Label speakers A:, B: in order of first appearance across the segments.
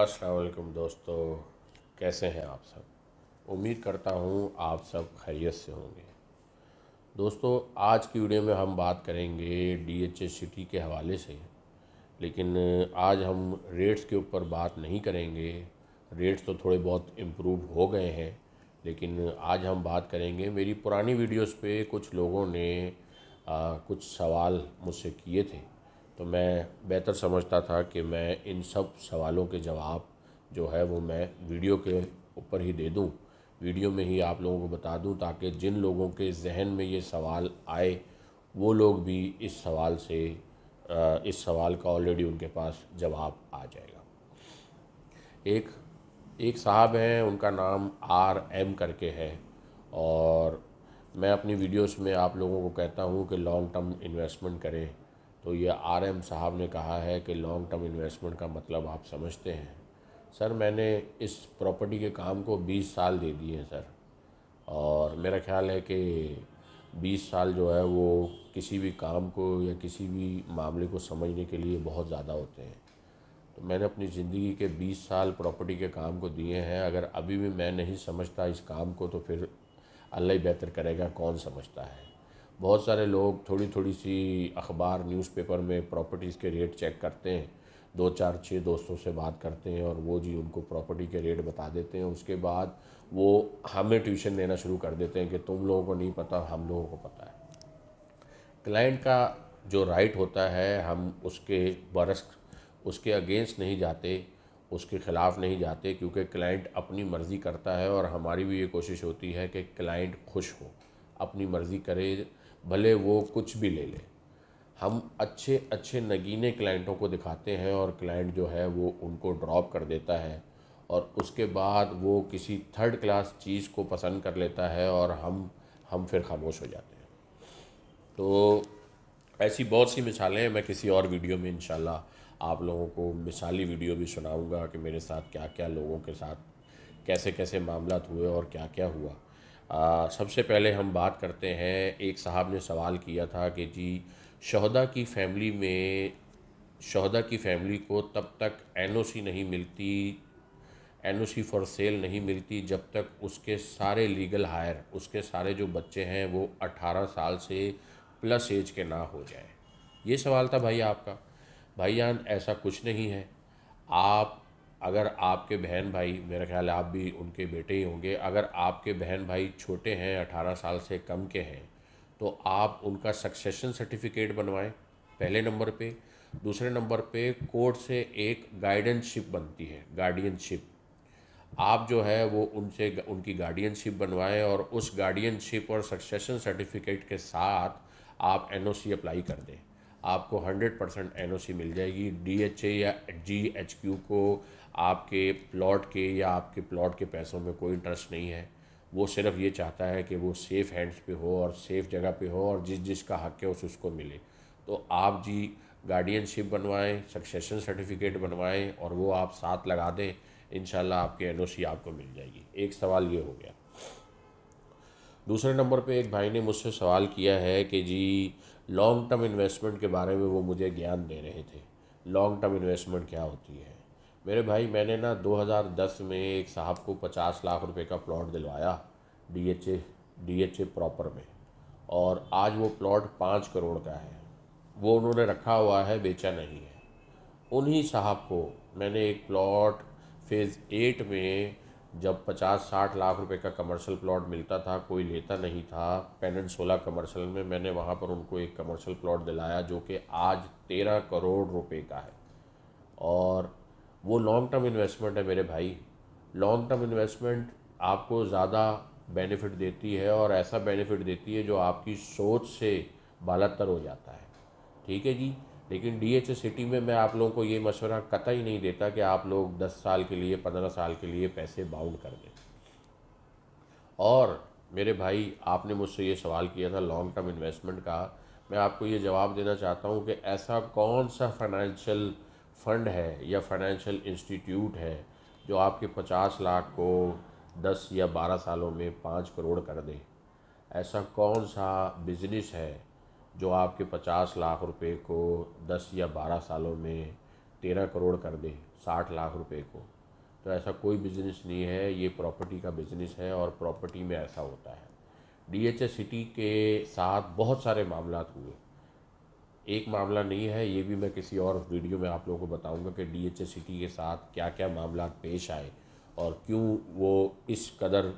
A: असलकम दोस्तों कैसे हैं आप सब उम्मीद करता हूँ आप सब खैरियत से होंगे दोस्तों आज की वीडियो में हम बात करेंगे डी एच एस सिटी के हवाले से लेकिन आज हम रेट्स के ऊपर बात नहीं करेंगे रेट्स तो थोड़े बहुत इम्प्रूव हो गए हैं लेकिन आज हम बात करेंगे मेरी पुरानी वीडियोस पे कुछ लोगों ने आ, कुछ सवाल मुझसे किए थे तो मैं बेहतर समझता था कि मैं इन सब सवालों के जवाब जो है वो मैं वीडियो के ऊपर ही दे दूं वीडियो में ही आप लोगों को बता दूं ताकि जिन लोगों के जहन में ये सवाल आए वो लोग भी इस सवाल से इस सवाल का ऑलरेडी उनके पास जवाब आ जाएगा एक एक साहब हैं उनका नाम आर एम करके है और मैं अपनी वीडियोस में आप लोगों को कहता हूँ कि लॉन्ग टर्म इन्वेस्टमेंट करें तो ये आर एम साहब ने कहा है कि लॉन्ग टर्म इन्वेस्टमेंट का मतलब आप समझते हैं सर मैंने इस प्रॉपर्टी के काम को 20 साल दे दिए हैं सर और मेरा ख्याल है कि 20 साल जो है वो किसी भी काम को या किसी भी मामले को समझने के लिए बहुत ज़्यादा होते हैं तो मैंने अपनी ज़िंदगी के 20 साल प्रॉपर्टी के काम को दिए हैं अगर अभी भी मैं नहीं समझता इस काम को तो फिर अल्लाह ही बेहतर करेगा कौन समझता है बहुत सारे लोग थोड़ी थोड़ी सी अखबार न्यूज़पेपर में प्रॉपर्टीज़ के रेट चेक करते हैं दो चार छः दोस्तों से बात करते हैं और वो जी उनको प्रॉपर्टी के रेट बता देते हैं उसके बाद वो हमें ट्यूशन देना शुरू कर देते हैं कि तुम लोगों को नहीं पता हम लोगों को पता है क्लाइंट का जो राइट होता है हम उसके बरस उसके अगेंस्ट नहीं जाते उसके ख़िलाफ़ नहीं जाते क्योंकि क्लाइंट अपनी मर्ज़ी करता है और हमारी भी ये कोशिश होती है कि क्लाइंट खुश हो अपनी मर्ज़ी करे भले वो कुछ भी ले ले हम अच्छे अच्छे नगीने क्लाइंटों को दिखाते हैं और क्लाइंट जो है वो उनको ड्रॉप कर देता है और उसके बाद वो किसी थर्ड क्लास चीज़ को पसंद कर लेता है और हम हम फिर खामोश हो जाते हैं तो ऐसी बहुत सी मिसालें हैं मैं किसी और वीडियो में इन आप लोगों को मिसाली वीडियो भी सुनाऊंगा कि मेरे साथ क्या क्या लोगों के साथ कैसे कैसे मामला हुए और क्या क्या हुआ सबसे पहले हम बात करते हैं एक साहब ने सवाल किया था कि जी शहदा की फैमिली में शहदा की फैमिली को तब तक एनओसी नहीं मिलती एनओसी फॉर सेल नहीं मिलती जब तक उसके सारे लीगल हायर उसके सारे जो बच्चे हैं वो 18 साल से प्लस एज के ना हो जाए ये सवाल था भाई आपका भाई जान ऐसा कुछ नहीं है आप अगर आपके बहन भाई मेरा ख्याल है आप भी उनके बेटे ही होंगे अगर आपके बहन भाई छोटे हैं अठारह साल से कम के हैं तो आप उनका सक्सेशन सर्टिफिकेट बनवाएं पहले नंबर पे दूसरे नंबर पे कोर्ट से एक गाइडेंसशिप बनती है गार्डियनशिप आप जो है वो उनसे उनकी गार्डियनशिप बनवाएं और उस गार्डियनशिप और सक्सेशन सर्टिफिकेट के साथ आप एनओसी अप्लाई कर दें आपको 100 परसेंट एन मिल जाएगी डी या जी को आपके प्लॉट के या आपके प्लॉट के पैसों में कोई इंटरेस्ट नहीं है वो सिर्फ ये चाहता है कि वो सेफ़ हैंड्स पे हो और सेफ़ जगह पे हो और जिस जिसका हक है उस उसको मिले तो आप जी गार्डियनशिप बनवाएं सक्सेशन सर्टिफिकेट बनवाएं और वो आप साथ लगा दें इन आपके एन आपको मिल जाएगी एक सवाल ये हो गया दूसरे नंबर पे एक भाई ने मुझसे सवाल किया है कि जी लॉन्ग टर्म इन्वेस्टमेंट के बारे में वो मुझे ज्ञान दे रहे थे लॉन्ग टर्म इन्वेस्टमेंट क्या होती है मेरे भाई मैंने ना 2010 में एक साहब को 50 लाख रुपए का प्लॉट दिलवाया डीएचए डीएचए प्रॉपर में और आज वो प्लॉट पाँच करोड़ का है वो उन्होंने रखा हुआ है बेचा नहीं है उन्हीं साहब को मैंने एक प्लॉट फेज़ एट में जब 50-60 लाख रुपए का कमर्शियल प्लॉट मिलता था कोई लेता नहीं था पेनेंट सोलह कमर्शियल में मैंने वहाँ पर उनको एक कमर्शियल प्लॉट दिलाया जो कि आज तेरह करोड़ रुपए का है और वो लॉन्ग टर्म इन्वेस्टमेंट है मेरे भाई लॉन्ग टर्म इन्वेस्टमेंट आपको ज़्यादा बेनिफिट देती है और ऐसा बेनिफिट देती है जो आपकी सोच से बालतर हो जाता है ठीक है जी लेकिन डी एच सिटी में मैं आप लोगों को ये मशवरा कतई नहीं देता कि आप लोग दस साल के लिए पंद्रह साल के लिए पैसे बाउंड कर दें और मेरे भाई आपने मुझसे ये सवाल किया था लॉन्ग टर्म इन्वेस्टमेंट का मैं आपको ये जवाब देना चाहता हूँ कि ऐसा कौन सा फाइनेंशियल फ़ंड है या फाइनेंशियल इंस्टीट्यूट है जो आपके पचास लाख को दस या बारह सालों में पाँच करोड़ कर दे ऐसा कौन सा बिज़नेस है जो आपके पचास लाख रुपए को दस या बारह सालों में तेरह करोड़ कर दे साठ लाख रुपए को तो ऐसा कोई बिजनेस नहीं है ये प्रॉपर्टी का बिजनेस है और प्रॉपर्टी में ऐसा होता है डी एच सिटी के साथ बहुत सारे मामला हुए एक मामला नहीं है ये भी मैं किसी और वीडियो में आप लोगों को बताऊंगा कि डी एच सिटी के साथ क्या क्या मामला पेश आए और क्यों वो इस कदर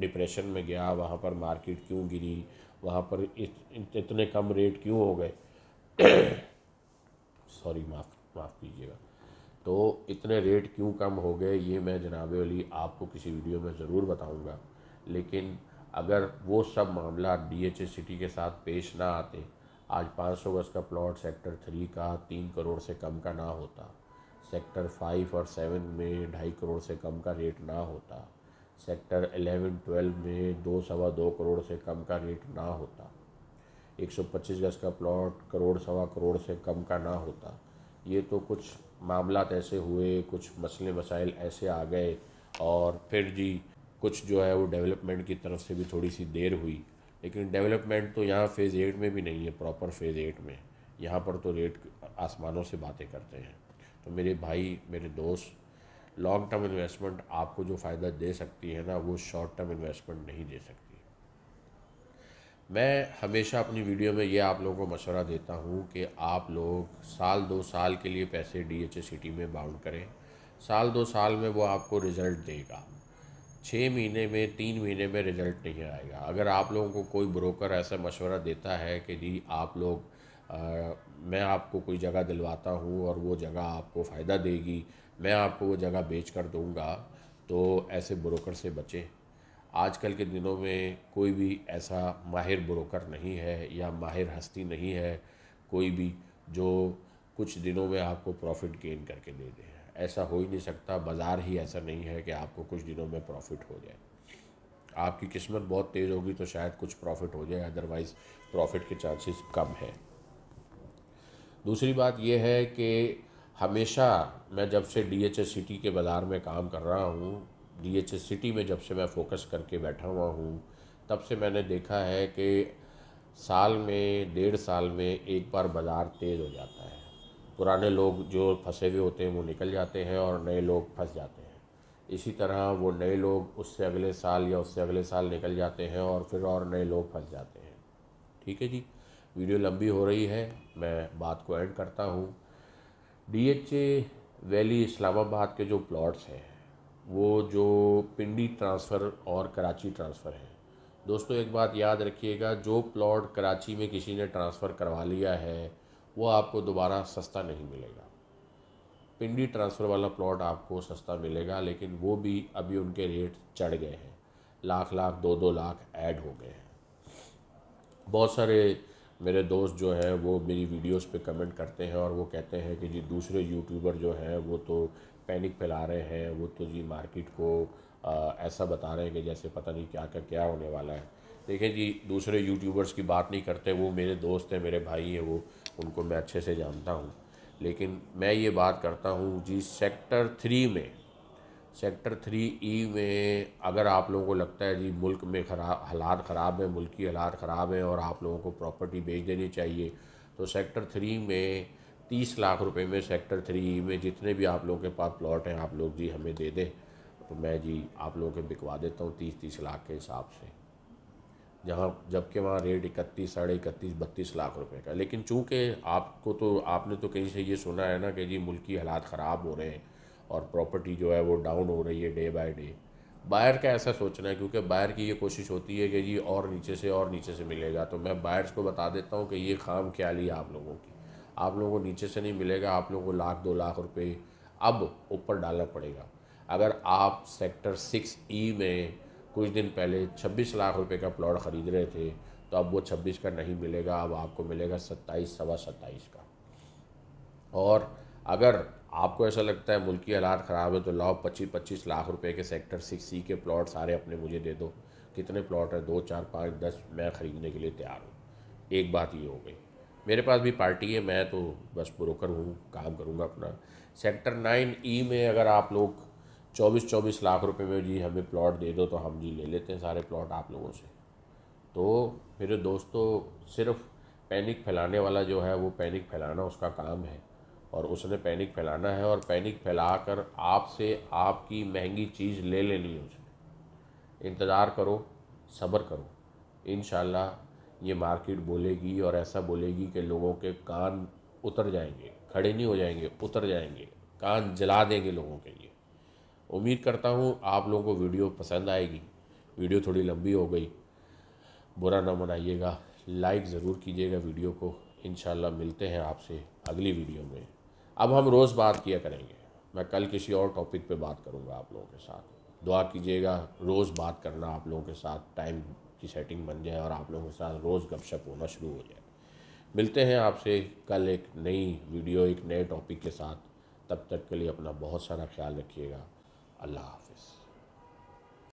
A: डिप्रेशन में गया वहाँ पर मार्केट क्यों गिरी वहाँ पर इत, इतने कम रेट क्यों हो गए सॉरी माफ़ माफ़ कीजिएगा तो इतने रेट क्यों कम हो गए ये मैं जनाब अली आपको किसी वीडियो में ज़रूर बताऊंगा लेकिन अगर वो सब मामला डी एच सिटी के साथ पेश ना आते आज 500 गज का प्लॉट सेक्टर थ्री का तीन करोड़ से कम का ना होता सेक्टर फाइव और सेवन में ढाई करोड़ से कम का रेट ना होता सेक्टर 11, 12 में दो सवा दो करोड़ से कम का रेट ना होता 125 गज का प्लॉट करोड़ सवा करोड़ से कम का ना होता ये तो कुछ मामला ऐसे हुए कुछ मसले मसाइल ऐसे आ गए और फिर जी कुछ जो है वो डेवलपमेंट की तरफ से भी थोड़ी सी देर हुई लेकिन डेवलपमेंट तो यहाँ फेज़ एट में भी नहीं है प्रॉपर फेज़ एट में यहाँ पर तो रेट आसमानों से बातें करते हैं तो मेरे भाई मेरे दोस्त लॉन्ग टर्म इन्वेस्टमेंट आपको जो फ़ायदा दे सकती है ना वो शॉर्ट टर्म इन्वेस्टमेंट नहीं दे सकती मैं हमेशा अपनी वीडियो में ये आप लोगों को मशवरा देता हूँ कि आप लोग साल दो साल के लिए पैसे डी एच में बाउंड करें साल दो साल में वो आपको रिज़ल्ट देगा छः महीने में तीन महीने में रिज़ल्ट नहीं आएगा अगर आप लोगों को कोई ब्रोकर ऐसा मशवरा देता है कि जी आप लोग आ, मैं आपको कोई जगह दिलवाता हूँ और वो जगह आपको फ़ायदा देगी मैं आपको वो जगह बेच कर दूँगा तो ऐसे ब्रोकर से बचें आजकल के दिनों में कोई भी ऐसा माहिर ब्रोकर नहीं है या माहिर हस्ती नहीं है कोई भी जो कुछ दिनों में आपको प्रॉफिट गेन करके दे दे ऐसा हो ही नहीं सकता बाज़ार ही ऐसा नहीं है कि आपको कुछ दिनों में प्रॉफिट हो जाए आपकी किस्मत बहुत तेज़ होगी तो शायद कुछ प्रॉफिट हो जाए अदरवाइज़ प्रॉफिट के चांसेस कम है दूसरी बात यह है कि हमेशा मैं जब से डी एच एस सिटी के बाज़ार में काम कर रहा हूँ डी एच एस सिटी में जब से मैं फोकस करके बैठा हुआ हूँ तब से मैंने देखा है कि साल में डेढ़ साल में एक बार बाज़ार तेज़ हो जाता है पुराने लोग जो फंसे हुए होते हैं वो निकल जाते हैं और नए लोग फंस जाते हैं इसी तरह वो नए लोग उससे अगले साल या उससे अगले साल निकल जाते हैं और फिर और नए लोग फंस जाते हैं ठीक है जी वीडियो लंबी हो रही है मैं बात को एंड करता हूँ डीएचए वैली इस्लामाबाद के जो प्लॉट्स हैं वो जो पिंडी ट्रांसफ़र और कराची ट्रांसफ़र हैं दोस्तों एक बात याद रखिएगा जो प्लॉट कराची में किसी ने ट्रांसफ़र करवा लिया है वो आपको दोबारा सस्ता नहीं मिलेगा पिंडी ट्रांसफ़र वाला प्लॉट आपको सस्ता मिलेगा लेकिन वो भी अभी उनके रेट चढ़ गए हैं लाख लाख दो दो लाख ऐड हो गए हैं बहुत सारे मेरे दोस्त जो हैं वो मेरी वीडियोस पे कमेंट करते हैं और वो कहते हैं कि जी दूसरे यूट्यूबर जो हैं वो तो पैनिक फैला रहे हैं वो तो जी मार्केट को आ, ऐसा बता रहे हैं कि जैसे पता नहीं क्या क्या क्या होने वाला है देखें जी दूसरे यूट्यूबर्स की बात नहीं करते वो मेरे दोस्त हैं मेरे भाई हैं वो उनको मैं अच्छे से जानता हूँ लेकिन मैं ये बात करता हूँ जी सेक्टर थ्री में सेक्टर थ्री ई में अगर आप लोगों को लगता है जी मुल्क में खराब हालात ख़राब हैं मुल्क की हालात ख़राब हैं और आप लोगों को प्रॉपर्टी बेच देनी चाहिए तो सेक्टर थ्री में तीस लाख रुपए में सेक्टर थ्री ई में जितने भी आप लोगों के पास प्लॉट हैं आप लोग जी हमें दे दें तो मैं जी आप लोगों के बिकवा देता हूँ तीस तीस लाख के हिसाब से जहाँ जबकि वहाँ रेट इकतीस साढ़े इकतीस बत्तीस लाख रुपए का लेकिन चूँकि आपको तो आपने तो कहीं से ये सुना है ना कि जी मुल्क की हालात ख़राब हो रहे हैं और प्रॉपर्टी जो है वो डाउन हो रही है डे बाय डे बायर का ऐसा सोचना है क्योंकि बायर की ये कोशिश होती है कि ये और नीचे से और नीचे से मिलेगा तो मैं बायर्स को बता देता हूँ कि ये खाम ख्याली आप लोगों की आप लोगों को नीचे से नहीं मिलेगा आप लोगों को लाख दो लाख रुपए अब ऊपर डालना पड़ेगा अगर आप सेक्टर सिक्स ई में कुछ दिन पहले छब्बीस लाख रुपये का प्लॉट ख़रीद रहे थे तो अब वो छब्बीस का नहीं मिलेगा अब आपको मिलेगा सत्ताईस सवा सत्ताईस का और अगर आपको ऐसा लगता है मुल्क की हालात ख़राब है तो लाओ पच्चीस पच्चीस लाख रुपए के सेक्टर सिक्स सी के प्लॉट सारे अपने मुझे दे दो कितने प्लॉट हैं दो चार पाँच दस मैं ख़रीदने के लिए तैयार हूँ एक बात ये हो गई मेरे पास भी पार्टी है मैं तो बस ब्रोकर हूँ काम करूँगा अपना सेक्टर नाइन ई e में अगर आप लोग चौबीस चौबीस लाख रुपए में जी हमें प्लॉट दे दो तो हम जी ले लेते हैं सारे प्लॉट आप लोगों से तो मेरे दोस्तों सिर्फ पैनिक फैलाने वाला जो है वो पैनिक फैलाना उसका काम है और उसने पैनिक फैलाना है और पैनिक फैला कर आपसे आपकी महंगी चीज़ ले लेनी है उसने इंतज़ार करो सब्र करो इन ये मार्केट बोलेगी और ऐसा बोलेगी कि लोगों के कान उतर जाएंगे खड़े नहीं हो जाएंगे उतर जाएंगे कान जला देंगे लोगों के लिए उम्मीद करता हूँ आप लोगों को वीडियो पसंद आएगी वीडियो थोड़ी लंबी हो गई बुरा ना मनाइएगा लाइक ज़रूर कीजिएगा वीडियो को इन मिलते हैं आपसे अगली वीडियो में अब हम रोज़ बात किया करेंगे मैं कल किसी और टॉपिक पे बात करूँगा आप लोगों के साथ दुआ कीजिएगा रोज़ बात करना आप लोगों के साथ टाइम की सेटिंग बन जाए और आप लोगों के साथ रोज़ गपशप होना शुरू हो जाए मिलते हैं आपसे कल एक नई वीडियो एक नए टॉपिक के साथ तब तक के लिए अपना बहुत सारा ख्याल रखिएगा अल्लाह हाफिज़